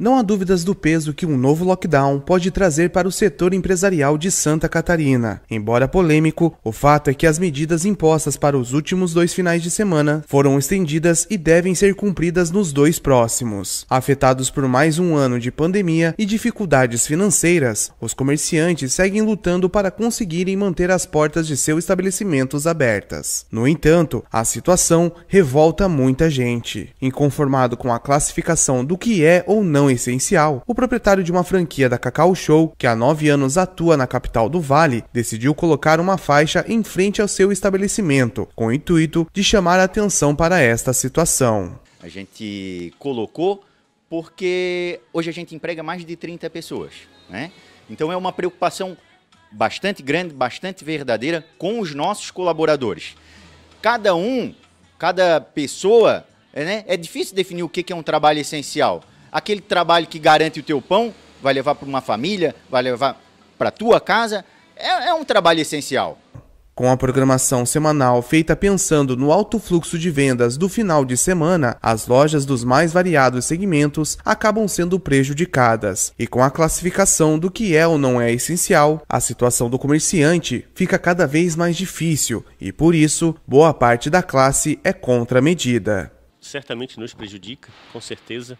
Não há dúvidas do peso que um novo lockdown pode trazer para o setor empresarial de Santa Catarina. Embora polêmico, o fato é que as medidas impostas para os últimos dois finais de semana foram estendidas e devem ser cumpridas nos dois próximos. Afetados por mais um ano de pandemia e dificuldades financeiras, os comerciantes seguem lutando para conseguirem manter as portas de seus estabelecimentos abertas. No entanto, a situação revolta muita gente. Inconformado com a classificação do que é ou não essencial, o proprietário de uma franquia da Cacau Show, que há nove anos atua na capital do Vale, decidiu colocar uma faixa em frente ao seu estabelecimento, com o intuito de chamar a atenção para esta situação. A gente colocou porque hoje a gente emprega mais de 30 pessoas, né? Então é uma preocupação bastante grande, bastante verdadeira com os nossos colaboradores. Cada um, cada pessoa, né? É difícil definir o que é um trabalho essencial aquele trabalho que garante o teu pão, vai levar para uma família, vai levar para tua casa, é, é um trabalho essencial. Com a programação semanal feita pensando no alto fluxo de vendas do final de semana, as lojas dos mais variados segmentos acabam sendo prejudicadas. E com a classificação do que é ou não é essencial, a situação do comerciante fica cada vez mais difícil e, por isso, boa parte da classe é contra a medida. Certamente nos prejudica, com certeza.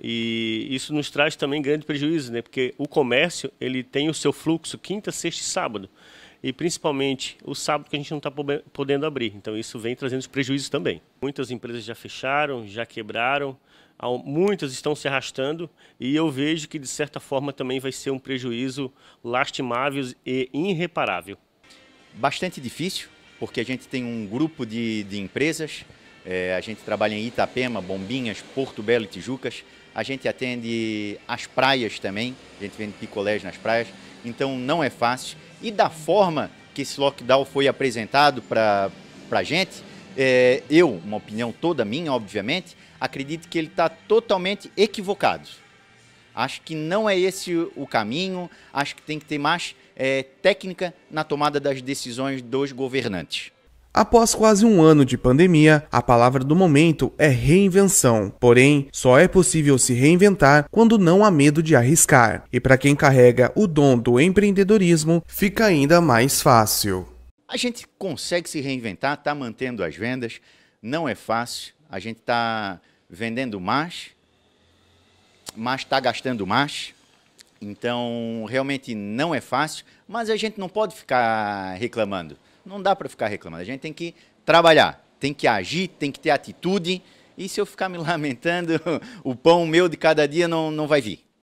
E isso nos traz também grande prejuízo, né? Porque o comércio ele tem o seu fluxo quinta, sexta e sábado, e principalmente o sábado que a gente não está podendo abrir. Então isso vem trazendo prejuízos também. Muitas empresas já fecharam, já quebraram, muitas estão se arrastando e eu vejo que de certa forma também vai ser um prejuízo lastimável e irreparável. Bastante difícil, porque a gente tem um grupo de, de empresas é, a gente trabalha em Itapema, Bombinhas, Porto Belo e Tijucas. A gente atende as praias também, a gente vende picolés nas praias, então não é fácil. E da forma que esse lockdown foi apresentado para a gente, é, eu, uma opinião toda minha, obviamente, acredito que ele está totalmente equivocado. Acho que não é esse o caminho, acho que tem que ter mais é, técnica na tomada das decisões dos governantes. Após quase um ano de pandemia, a palavra do momento é reinvenção. Porém, só é possível se reinventar quando não há medo de arriscar. E para quem carrega o dom do empreendedorismo, fica ainda mais fácil. A gente consegue se reinventar, está mantendo as vendas, não é fácil. A gente está vendendo mais, mas está gastando mais. Então, realmente não é fácil, mas a gente não pode ficar reclamando não dá para ficar reclamando. A gente tem que trabalhar, tem que agir, tem que ter atitude. E se eu ficar me lamentando, o pão meu de cada dia não, não vai vir.